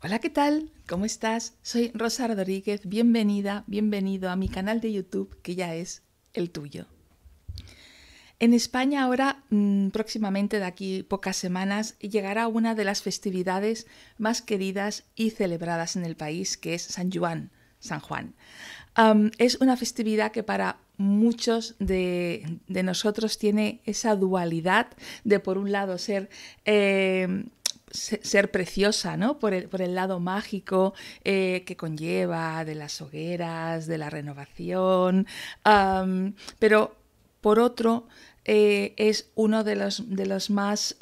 Hola, ¿qué tal? ¿Cómo estás? Soy Rosa Rodríguez, bienvenida, bienvenido a mi canal de YouTube que ya es el tuyo. En España ahora, mm, próximamente de aquí pocas semanas, llegará una de las festividades más queridas y celebradas en el país, que es San Juan. San Juan. es una festividad que para muchos de, nosotros tiene esa dualidad de por un lado ser eh, ser preciosa, ¿no? Por el, lado mágico eh, que conlleva de las hogueras, de la renovación, pero por otro eh, es uno de los, de más...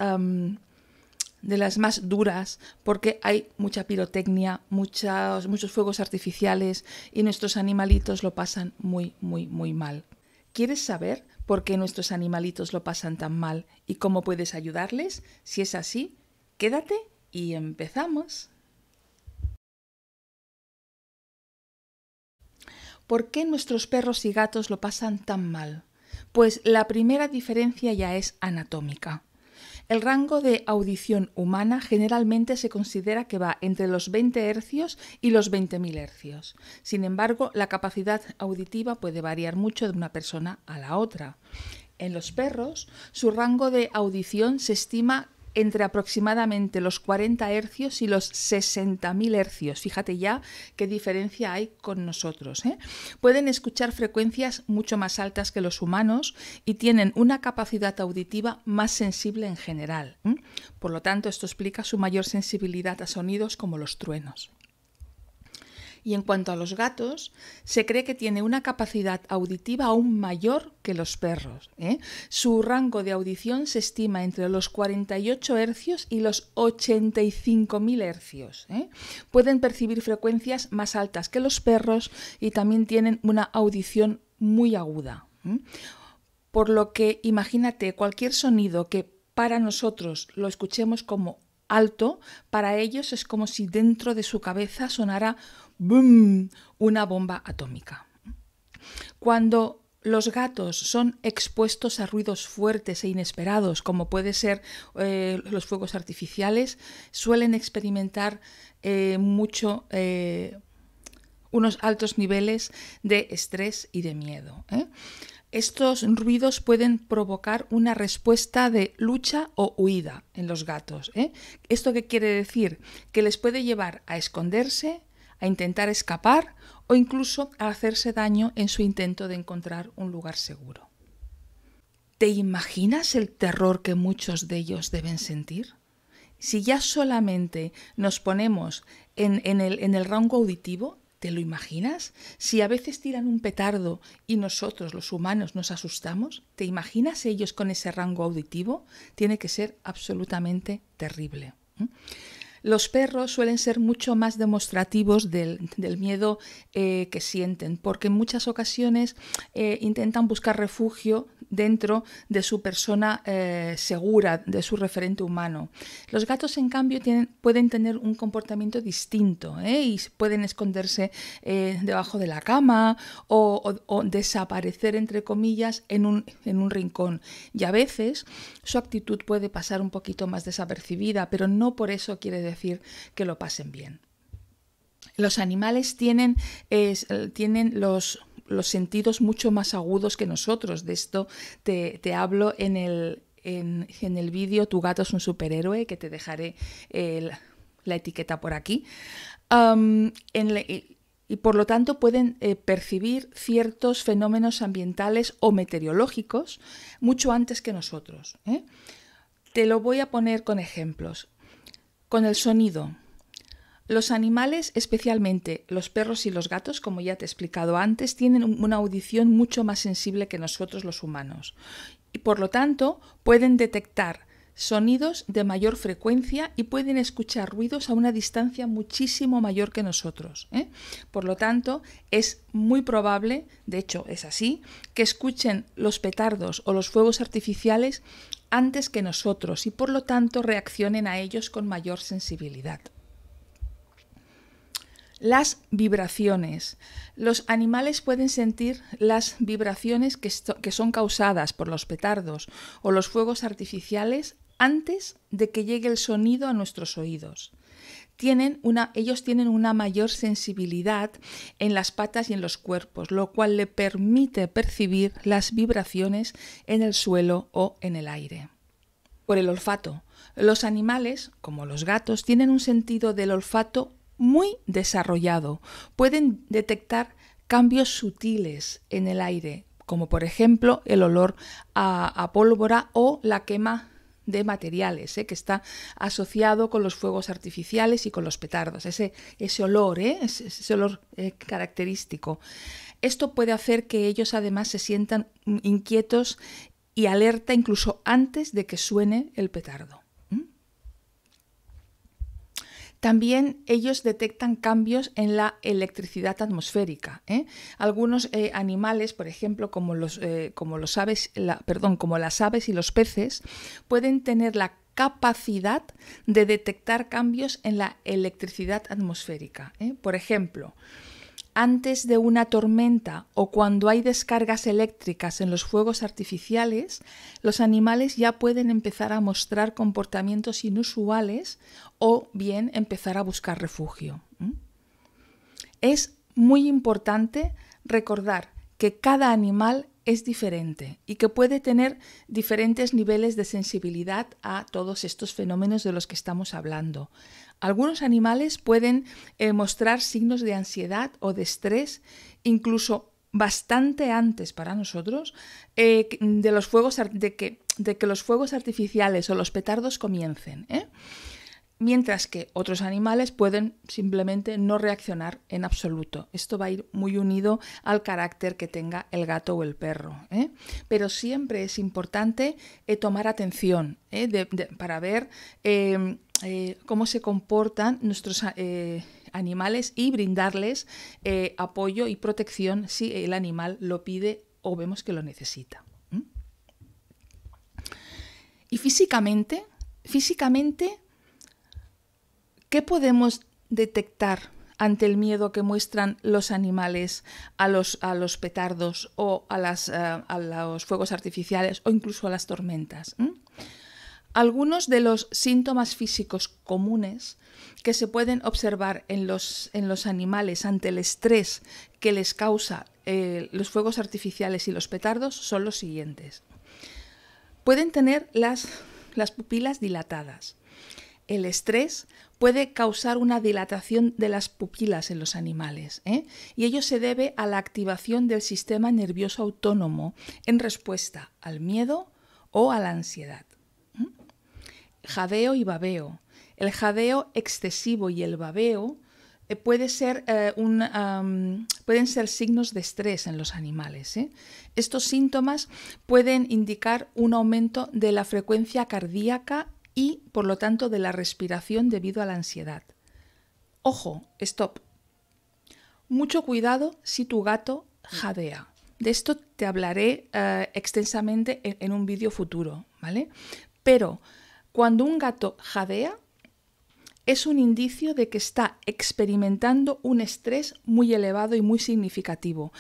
de las más duras porque hay mucha pirotecnia, muchos, muchos fuegos artificiales y nuestros animalitos lo pasan muy, muy, muy mal. ¿Quieres saber por qué nuestros animalitos lo pasan tan mal y cómo puedes ayudarles? Si es así, Quédate y empezamos. ¿Por qué nuestros perros y gatos lo pasan tan mal? Pues la primera diferencia ya es anatómica. El rango de audición humana generalmente se considera que va entre los 20 hercios y los 20.000 hercios. Sin embargo, la capacidad auditiva puede variar mucho de una persona a la otra. En los perros, su rango de audición se estima entre aproximadamente los 40 hercios y los 60.000 hercios. Fíjate ya qué diferencia hay con nosotros. ¿eh? Pueden escuchar frecuencias mucho más altas que los humanos y tienen una capacidad auditiva más sensible en general. Por lo tanto, esto explica su mayor sensibilidad a sonidos como los truenos. Y en cuanto a los gatos, se cree que tiene una capacidad auditiva aún mayor que los perros. ¿eh? Su rango de audición se estima entre los 48 hercios y los 85.000 hercios. ¿eh? Pueden percibir frecuencias más altas que los perros y también tienen una audición muy aguda. ¿eh? Por lo que imagínate cualquier sonido que para nosotros lo escuchemos como alto, para ellos es como si dentro de su cabeza sonara una bomba atómica. Cuando los gatos son expuestos a ruidos fuertes e inesperados, como puede ser eh, los fuegos artificiales, suelen experimentar eh, mucho eh, unos altos niveles de estrés y de miedo. Estos ruidos pueden provocar una respuesta de lucha o huida en los gatos. ¿Esto qué quiere decir? Que les puede llevar a esconderse, a intentar escapar o incluso a hacerse daño en su intento de encontrar un lugar seguro. ¿Te imaginas el terror que muchos de ellos deben sentir? Si ya solamente nos ponemos en, el, el rango auditivo, ¿Te lo imaginas? Si a veces tiran un petardo y nosotros, los humanos, nos asustamos, ¿te imaginas ellos con ese rango auditivo? Tiene que ser absolutamente terrible. Los perros suelen ser mucho más demostrativos del, miedo eh, que sienten, porque en muchas ocasiones eh, intentan buscar refugio dentro de su persona eh, segura, de su referente humano. Los gatos, en cambio, pueden tener un comportamiento distinto ¿eh? y pueden esconderse eh, debajo de la cama o, desaparecer, entre comillas, en un, rincón. Y a veces su actitud puede pasar un poquito más desapercibida, pero no por eso quiere decir que lo pasen bien. Los animales tienen, tienen los los sentidos mucho más agudos que nosotros. De esto te, te hablo en el, en, el vídeo Tu gato es un superhéroe, que te dejaré eh, la etiqueta por aquí. y por lo tanto pueden eh, percibir ciertos fenómenos ambientales o meteorológicos mucho antes que nosotros. ¿eh? Te lo voy a poner con ejemplos. Con el sonido. Los animales, especialmente los perros y los gatos, como ya te he explicado antes, tienen una audición mucho más sensible que nosotros los humanos y por lo tanto pueden detectar sonidos de mayor frecuencia y pueden escuchar ruidos a una distancia muchísimo mayor que nosotros. ¿eh? Por lo tanto, es muy probable, de hecho es así, que escuchen los petardos o los fuegos artificiales antes que nosotros y por lo tanto reaccionen a ellos con mayor sensibilidad las vibraciones. Los animales pueden sentir las vibraciones que, son causadas por los petardos o los fuegos artificiales antes de que llegue el sonido a nuestros oídos. Tienen ellos tienen una mayor sensibilidad en las patas y en los cuerpos, lo cual le permite percibir las vibraciones en el suelo o en el aire. Por el olfato. Los animales, como los gatos, tienen un sentido del olfato muy desarrollado. Pueden detectar cambios sutiles en el aire, como por ejemplo el olor a, pólvora o la quema de materiales, ¿eh? que está asociado con los fuegos artificiales y con los petardos, ese, ese olor, ¿eh? ese, olor eh, característico. Esto puede hacer que ellos además se sientan inquietos y alerta incluso antes de que suene el petardo. También ellos detectan cambios en la electricidad atmosférica. ¿eh? Algunos eh, animales, por ejemplo, como los, eh, como las aves y los peces, pueden tener la capacidad de detectar cambios en la electricidad atmosférica. Por ejemplo, antes de una tormenta o cuando hay descargas eléctricas en los fuegos artificiales, los animales ya pueden empezar a mostrar comportamientos inusuales o bien empezar a buscar refugio. Es muy importante recordar que cada animal es diferente y que puede tener diferentes niveles de sensibilidad a todos estos fenómenos de los que estamos hablando. Algunos animales pueden eh, mostrar signos de ansiedad o de estrés incluso bastante antes para nosotros eh, de, que, los fuegos artificiales o los petardos comiencen. ¿eh? mientras que otros animales pueden simplemente no reaccionar en absoluto. Esto va a ir muy unido al carácter que tenga el gato o el perro. ¿eh? Pero siempre es importante eh, tomar atención ¿eh? para ver cómo se comportan nuestros animales y brindarles apoyo y protección si el animal lo pide o vemos que lo necesita. Y físicamente, físicamente ¿Qué podemos detectar ante el miedo que muestran los animales a los, a los petardos o a, eh, los fuegos artificiales o incluso a las tormentas? ¿Mm? Algunos de los síntomas físicos comunes que se pueden observar en los, en los animales ante el estrés que les causa eh, los fuegos artificiales y los petardos son los siguientes. Pueden tener las, las pupilas dilatadas. El estrés puede causar una dilatación de las pupilas en los animales ¿eh? y ello se debe a la activación del sistema nervioso autónomo en respuesta al miedo o a la ansiedad. Jadeo y babeo. El jadeo excesivo y el babeo eh, eh, pueden ser signos de estrés en los animales. Estos síntomas pueden indicar un aumento de la frecuencia cardíaca y, por lo tanto, de la respiración debido a la ansiedad. Ojo, stop. Mucho cuidado si tu gato jadea. De esto te hablaré eh, extensamente en, un vídeo futuro, ¿vale? Pero cuando un gato jadea, es un indicio de que está experimentando un estrés muy elevado y muy significativo.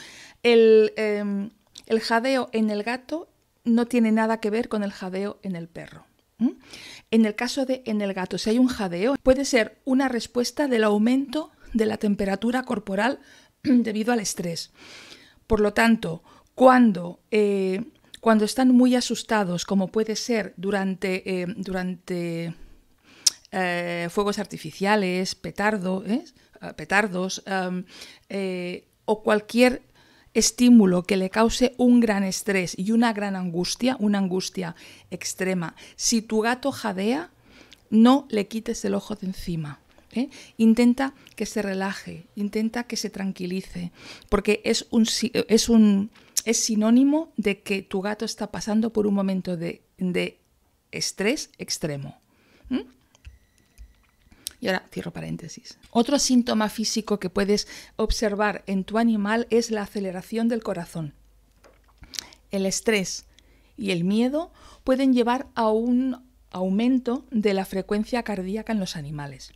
El, em, el jadeo en el gato no tiene nada que ver con el jadeo en el perro. En el caso de en el gato, si hay un jadeo, puede ser una respuesta del aumento de la temperatura corporal debido al estrés. Por lo tanto, cuando, eh, cuando están muy asustados, como puede ser durante, eh, durante eh, fuegos artificiales, ah, petardos o cualquier estímulo que le cause un gran estrés y una gran angustia, una angustia extrema, si tu gato jadea, no le quites el ojo de encima. ¿eh? Intenta que se relaje, intenta que se tranquilice, porque es un, es un sinónimo de que tu gato está pasando por un momento de, estrés extremo. Y ahora cierro paréntesis. Otro síntoma físico que puedes observar en tu animal es la aceleración del corazón. El estrés y el miedo pueden llevar a un aumento de la frecuencia cardíaca en los animales.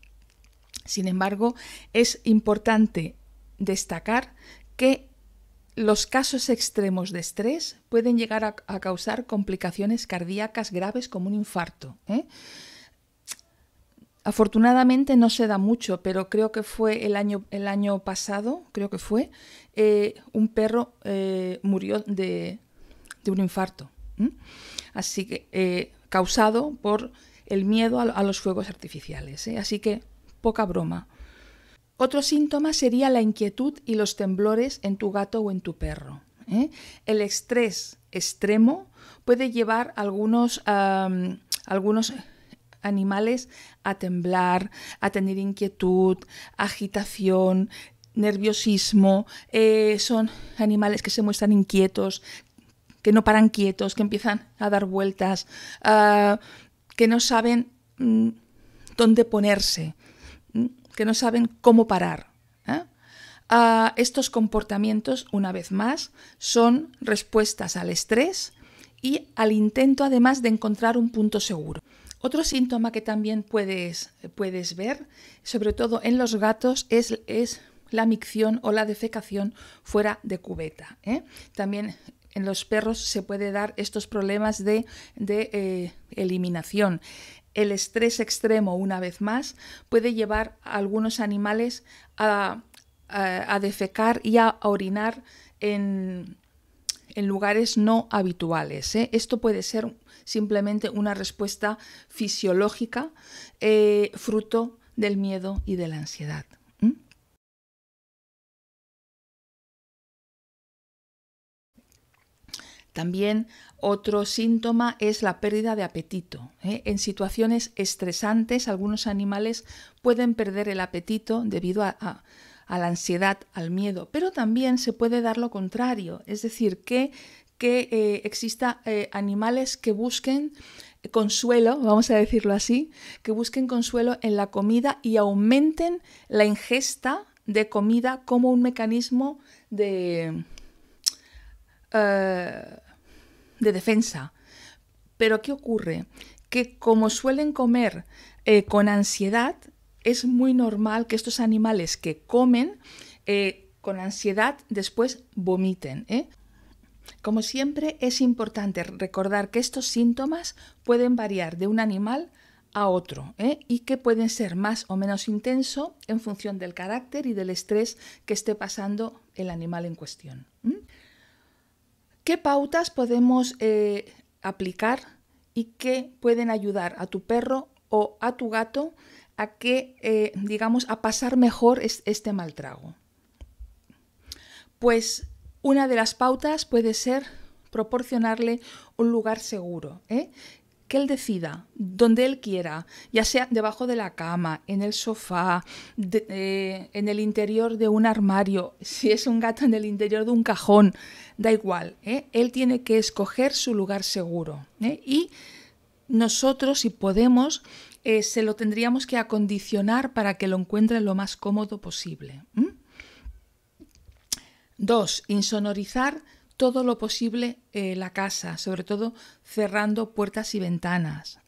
Sin embargo, es importante destacar que los casos extremos de estrés pueden llegar a, causar complicaciones cardíacas graves como un infarto. ¿eh? Afortunadamente no se da mucho, pero creo que fue el año, el año pasado, creo que fue, eh, un perro eh, murió de, un infarto. Así que, eh, causado por el miedo a, los fuegos artificiales. Así que, poca broma. Otro síntoma sería la inquietud y los temblores en tu gato o en tu perro. El estrés extremo puede llevar algunos, algunos animales a temblar, a tener inquietud, agitación, nerviosismo. Eh, son animales que se muestran inquietos, que no paran quietos, que empiezan a dar vueltas, ah, que no saben mm, dónde ponerse, mm, que no saben cómo parar. ¿eh? Ah, estos comportamientos, una vez más, son respuestas al estrés y al intento además de encontrar un punto seguro. Otro síntoma que también puedes, puedes ver, sobre todo en los gatos, es, la micción o la defecación fuera de cubeta. ¿eh? También en los perros se puede dar estos problemas de, eh, eliminación. El estrés extremo, una vez más, puede llevar a algunos animales a defecar y a orinar en, en lugares no habituales. ¿eh? Esto puede ser simplemente una respuesta fisiológica eh, fruto del miedo y de la ansiedad. También otro síntoma es la pérdida de apetito. ¿eh? En situaciones estresantes algunos animales pueden perder el apetito debido a a la ansiedad, al miedo, pero también se puede dar lo contrario, es decir, que, que eh, exista eh, animales que busquen consuelo, vamos a decirlo así, que busquen consuelo en la comida y aumenten la ingesta de comida como un mecanismo de, eh, de defensa. Pero ¿qué ocurre? Que como suelen comer con ansiedad, es muy normal que estos animales que comen eh, con ansiedad después vomiten. ¿eh? Como siempre, es importante recordar que estos síntomas pueden variar de un animal a otro ¿eh? y que pueden ser más o menos intenso en función del carácter y del estrés que esté pasando el animal en cuestión. ¿Qué pautas podemos aplicar y qué pueden ayudar a tu perro o a tu gato a que, eh, digamos, a pasar mejor este maltrago Pues una de las pautas puede ser proporcionarle un lugar seguro, ¿eh? que él decida, donde él quiera, ya sea debajo de la cama, en el sofá, eh, en el interior de un armario, si es un gato en el interior de un cajón, da igual, él tiene que escoger su lugar seguro y nosotros, si podemos, eh, se lo tendríamos que acondicionar para que lo encuentre lo más cómodo posible. Dos, insonorizar todo lo posible eh, la casa, sobre todo cerrando puertas y ventanas.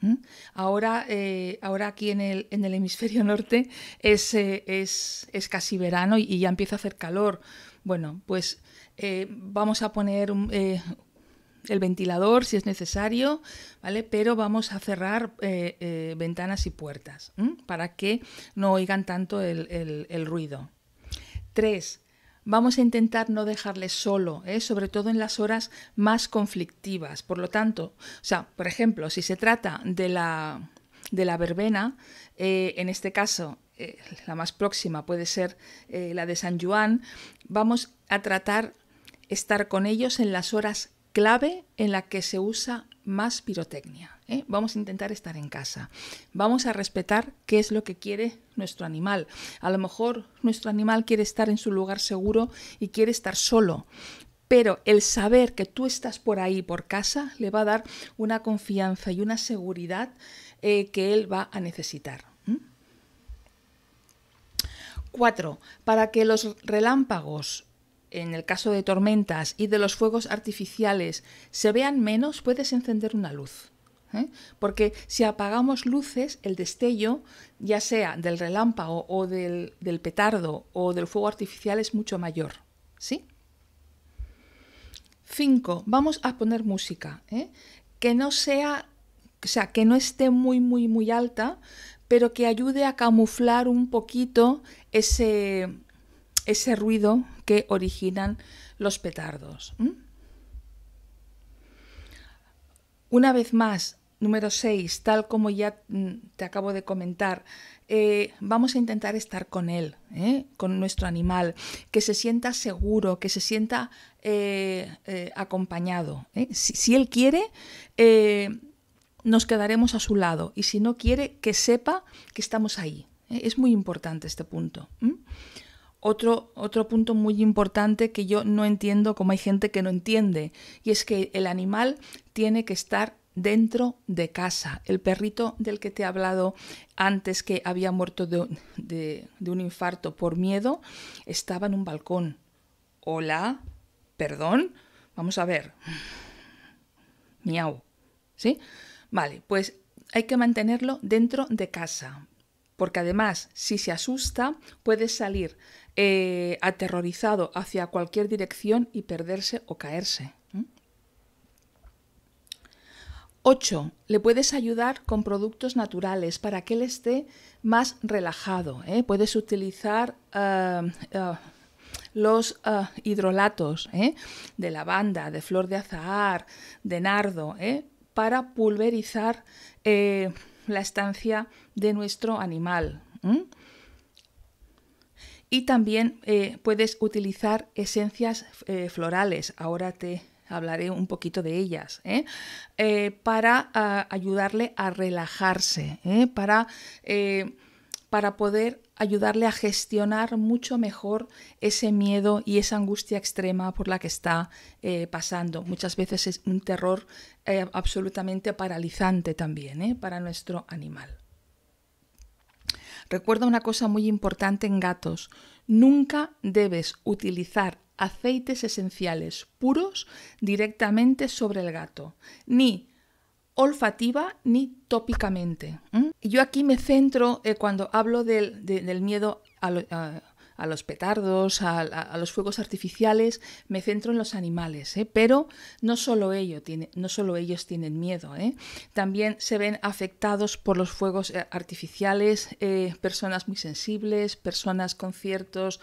Ahora, eh, ahora aquí en el, hemisferio norte es, es, casi verano y, y, ya empieza a hacer calor. Bueno, pues vamos a poner un, el ventilador si es necesario, ¿vale? Pero vamos a cerrar eh, eh, ventanas y puertas para que no oigan tanto el, ruido. Tres, Vamos a intentar no dejarles solo, ¿eh? sobre todo en las horas más conflictivas. Por lo tanto, o sea, por ejemplo, si se trata de la, de la verbena, eh, en este caso la más próxima puede ser la de San Juan, vamos a tratar estar con ellos en las horas clave en la que se usa más pirotecnia. ¿eh? Vamos a intentar estar en casa. Vamos a respetar qué es lo que quiere nuestro animal. A lo mejor nuestro animal quiere estar en su lugar seguro y quiere estar solo. Pero el saber que tú estás por ahí, por casa, le va a dar una confianza y una seguridad eh, que él va a necesitar. Cuatro, Para que los relámpagos en el caso de tormentas y de los fuegos artificiales, se vean menos, puedes encender una luz. ¿eh? Porque si apagamos luces, el destello, ya sea del relámpago o del, petardo o del fuego artificial, es mucho mayor. ¿Sí? 5. Vamos a poner música. ¿eh? Que no sea, o sea, que no esté muy, muy, muy alta, pero que ayude a camuflar un poquito ese, ese ruido que originan los petardos. Una vez más, número 6, tal como ya mm, te acabo de comentar, eh, vamos a intentar estar con él, ¿eh? con nuestro animal, que se sienta seguro, que se sienta eh, acompañado. Si, él quiere, nos quedaremos a su lado y si no quiere, que sepa que estamos ahí. Es muy importante este punto otro, punto muy importante que yo no entiendo como hay gente que no entiende, y es que el animal tiene que estar dentro de casa. El perrito del que te he hablado antes que había muerto de, de un infarto por miedo, estaba en un balcón. Hola, perdón, vamos a ver. Miau. ¿Sí? Vale, pues hay que mantenerlo dentro de casa, porque además si se asusta puede salir eh, aterrorizado hacia cualquier dirección y perderse o caerse. 8. Le puedes ayudar con productos naturales para que él esté más relajado. ¿eh? Puedes utilizar eh, los hidrolatos de lavanda, de flor de azahar, de nardo, para pulverizar la estancia de nuestro animal. Y también eh, puedes utilizar esencias eh, florales, ahora te hablaré un poquito de ellas, ¿eh? para ah, ayudarle a relajarse, para, para poder ayudarle a gestionar mucho mejor ese miedo y esa angustia extrema por la que está pasando. Muchas veces es un terror absolutamente paralizante también para nuestro animal. Recuerda una cosa muy importante en gatos. Nunca debes utilizar aceites esenciales puros directamente sobre el gato, ni olfativa ni tópicamente. Yo aquí me centro eh, cuando hablo del, miedo a, a los petardos, a, los fuegos artificiales, me centro en los animales, ¿eh? pero no solo, ellos tienen miedo, ¿eh? también se ven afectados por los fuegos eh, artificiales personas muy sensibles, personas con ciertos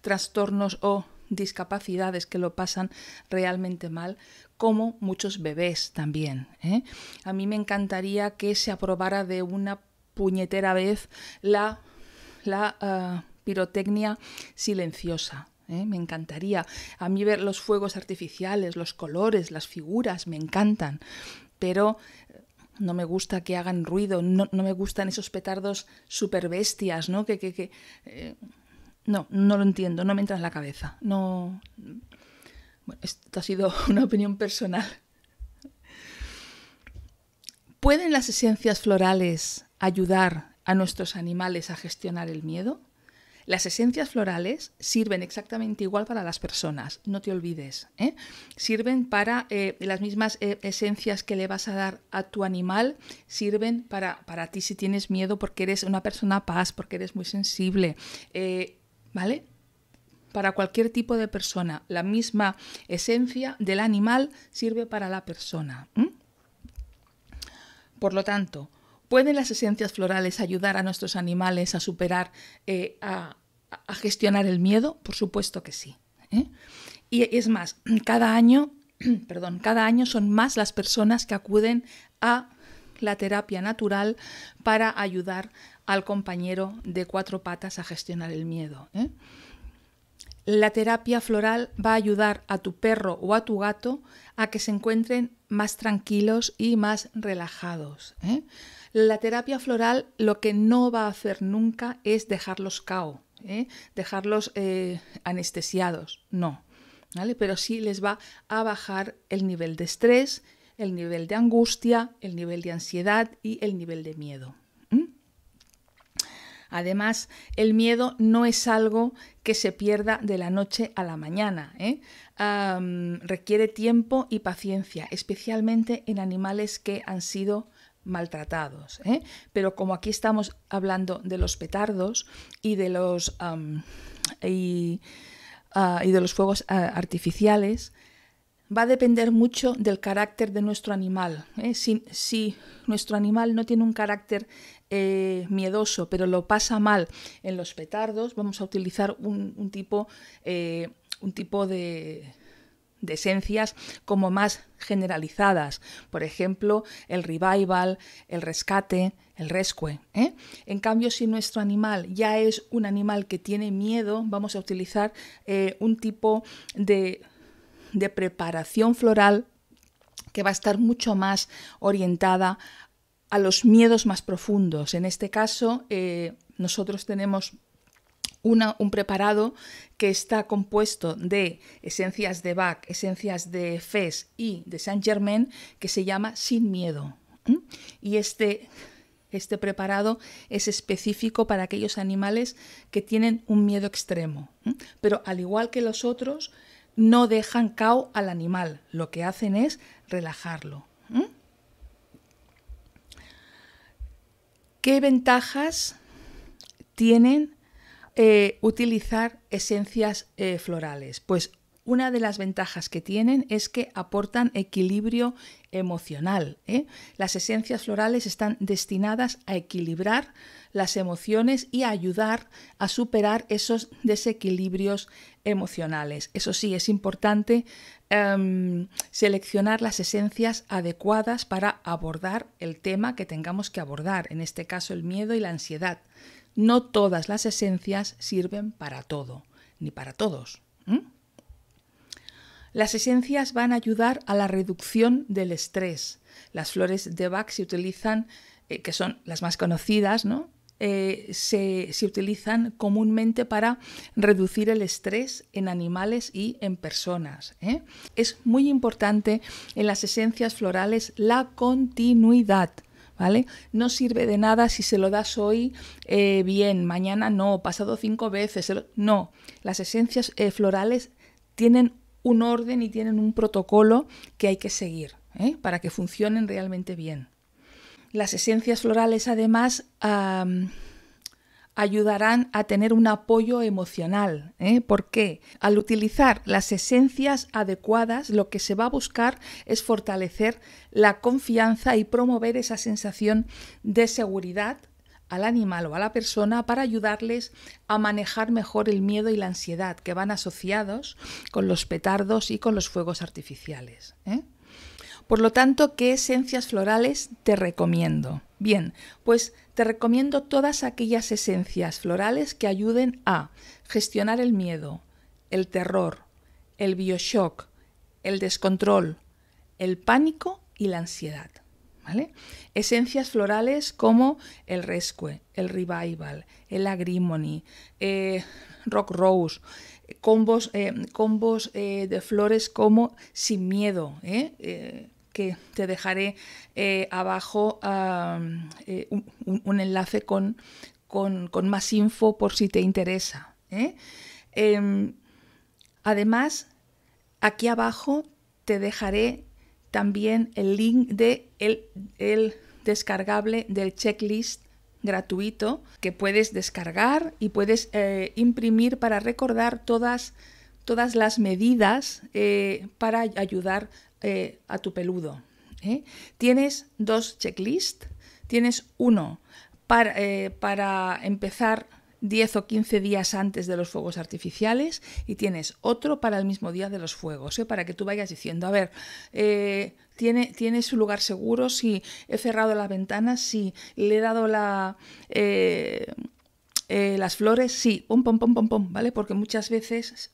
trastornos o discapacidades que lo pasan realmente mal, como muchos bebés también. A mí me encantaría que se aprobara de una puñetera vez la ah, pirotecnia silenciosa. ¿eh? Me encantaría. A mí ver los fuegos artificiales, los colores, las figuras, me encantan. Pero eh, no me gusta que hagan ruido, no, me gustan esos petardos super bestias, ¿no? Que, que, que eh, no, no lo entiendo, no me entra en la cabeza. No. Bueno, esto ha sido una opinión personal. ¿Pueden las esencias florales ayudar a nuestros animales a gestionar el miedo? Las esencias florales sirven exactamente igual para las personas, no te olvides. ¿eh? Sirven para eh, las mismas eh, esencias que le vas a dar a tu animal, sirven para, ti si tienes miedo porque eres una persona paz, porque eres muy sensible. Eh, ¿Vale? para cualquier tipo de persona. La misma esencia del animal sirve para la persona. Por lo tanto, ¿pueden las esencias florales ayudar a nuestros animales a superar a, a gestionar el miedo? Por supuesto que sí. ¿eh? Y es más, cada año, perdón, cada año son más las personas que acuden a la terapia natural para ayudar al compañero de cuatro patas a gestionar el miedo. ¿eh? La terapia floral va a ayudar a tu perro o a tu gato a que se encuentren más tranquilos y más relajados. ¿eh? La terapia floral lo que no va a hacer nunca es dejarlos cao. ¿eh? dejarlos eh, anestesiados, no, Pero sí les va a bajar el nivel de estrés, el nivel de angustia, el nivel de ansiedad y el nivel de miedo. Además, el miedo no es algo que se pierda de la noche a la mañana. ¿eh? requiere tiempo y paciencia, especialmente en animales que han sido maltratados. ¿eh? Pero como aquí estamos hablando de los petardos y de los, ah, y, de los fuegos ah, artificiales, va a depender mucho del carácter de nuestro animal. ¿eh? Si, nuestro animal no tiene un carácter eh, miedoso, pero lo pasa mal en los petardos, vamos a utilizar un, tipo, un tipo de, de esencias como más generalizadas, por ejemplo, el revival, el rescate, el rescue. ¿eh? En cambio, si nuestro animal ya es un animal que tiene miedo, vamos a utilizar eh, un tipo de, preparación floral que va a estar mucho más orientada a los miedos más profundos. En este caso, eh, nosotros tenemos un preparado que está compuesto de esencias de Bach, esencias de Fes y de Saint Germain, que se llama Sin Miedo. Y este, este preparado es específico para aquellos animales que tienen un miedo extremo. Pero al igual que los otros, no dejan cao al animal, lo que hacen es relajarlo. ¿Qué ventajas tienen eh, utilizar esencias eh, florales? Pues una de las ventajas que tienen es que aportan equilibrio emocional. ¿eh? Las esencias florales están destinadas a equilibrar las emociones y a ayudar a superar esos desequilibrios emocionales. Eso sí, es importante em, seleccionar las esencias adecuadas para abordar el tema que tengamos que abordar, en este caso el miedo y la ansiedad no todas las esencias sirven para todo, ni para todos. Las esencias van a ayudar a la reducción del estrés. Las flores de Bach se utilizan, eh, que son las más conocidas, ¿no? Eh, se, utilizan comúnmente para reducir el estrés en animales y en personas. ¿eh? Es muy importante en las esencias florales la continuidad. No sirve de nada si se lo das hoy eh, bien, mañana no, pasado cinco veces, no. Las esencias eh, florales tienen un orden y tienen un protocolo que hay que seguir ¿eh? para que funcionen realmente bien. Las esencias florales además ayudarán a tener un apoyo emocional. porque ¿eh? ¿Por qué? Al utilizar las esencias adecuadas, lo que se va a buscar es fortalecer la confianza y promover esa sensación de seguridad al animal o a la persona para ayudarles a manejar mejor el miedo y la ansiedad que van asociados con los petardos y con los fuegos artificiales. ¿eh? Por lo tanto, ¿qué esencias florales te recomiendo? Bien, pues te recomiendo todas aquellas esencias florales que ayuden a gestionar el miedo, el terror, el bioshock, el descontrol, el pánico y la ansiedad. ¿Vale? Esencias florales como el rescue, el revival, el agrimony, eh, rock rose, combos, eh, eh, de flores como sin miedo, que te dejaré eh, abajo eh, un, enlace con, más info por si te interesa. ¿eh? Em, además, aquí abajo te dejaré también el link de el, descargable del checklist gratuito que puedes descargar y puedes imprimir para recordar todas, todas las medidas para ayudar eh, a tu peludo. ¿eh? Tienes dos checklists. Tienes uno para, eh, para empezar 10 o 15 días antes de los fuegos artificiales y tienes otro para el mismo día de los fuegos, para que tú vayas diciendo, a ver, ¿tiene, ¿tiene, su lugar seguro, si he cerrado las ventanas, si le he dado las flores, sí, pum, pum, pum, pum, pom, ¿vale? Porque muchas veces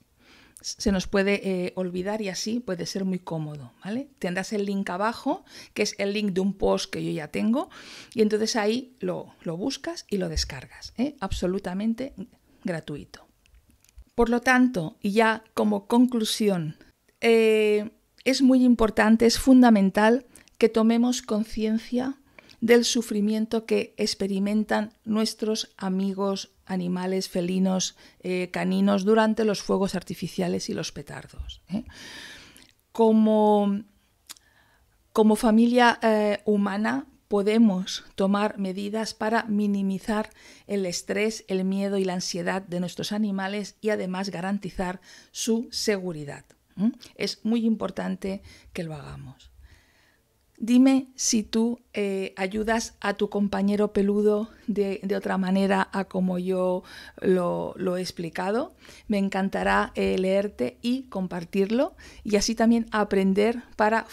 se nos puede eh, olvidar y así puede ser muy cómodo, ¿vale? Tendrás el link abajo, que es el link de un post que yo ya tengo, y entonces ahí lo, buscas y lo descargas, ¿eh? absolutamente gratuito. Por lo tanto, y ya como conclusión, eh, es muy importante, es fundamental que tomemos conciencia del sufrimiento que experimentan nuestros amigos animales felinos, eh, caninos, durante los fuegos artificiales y los petardos. ¿eh? Como, como, familia eh, humana podemos tomar medidas para minimizar el estrés, el miedo y la ansiedad de nuestros animales y además garantizar su seguridad. Es muy importante que lo hagamos. Dime si tú eh, ayudas a tu compañero peludo de, otra manera a como yo lo, he explicado. Me encantará eh, leerte y compartirlo y así también aprender para,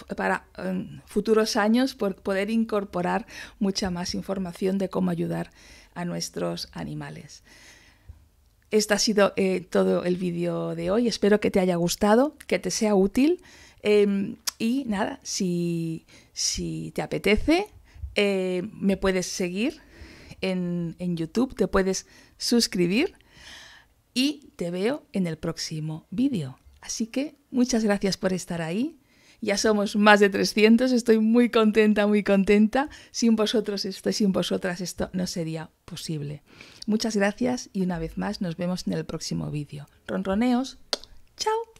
em, futuros años por poder incorporar mucha más información de cómo ayudar a nuestros animales. Este ha sido eh, todo el vídeo de hoy. Espero que te haya gustado, que te sea útil. Em, y nada, si, te apetece, eh, me puedes seguir en, en YouTube, te puedes suscribir y te veo en el próximo vídeo. Así que muchas gracias por estar ahí. Ya somos más de 300, estoy muy contenta, muy contenta. Sin vosotros esto, sin vosotras esto no sería posible. Muchas gracias y una vez más nos vemos en el próximo vídeo. Ronroneos, chao.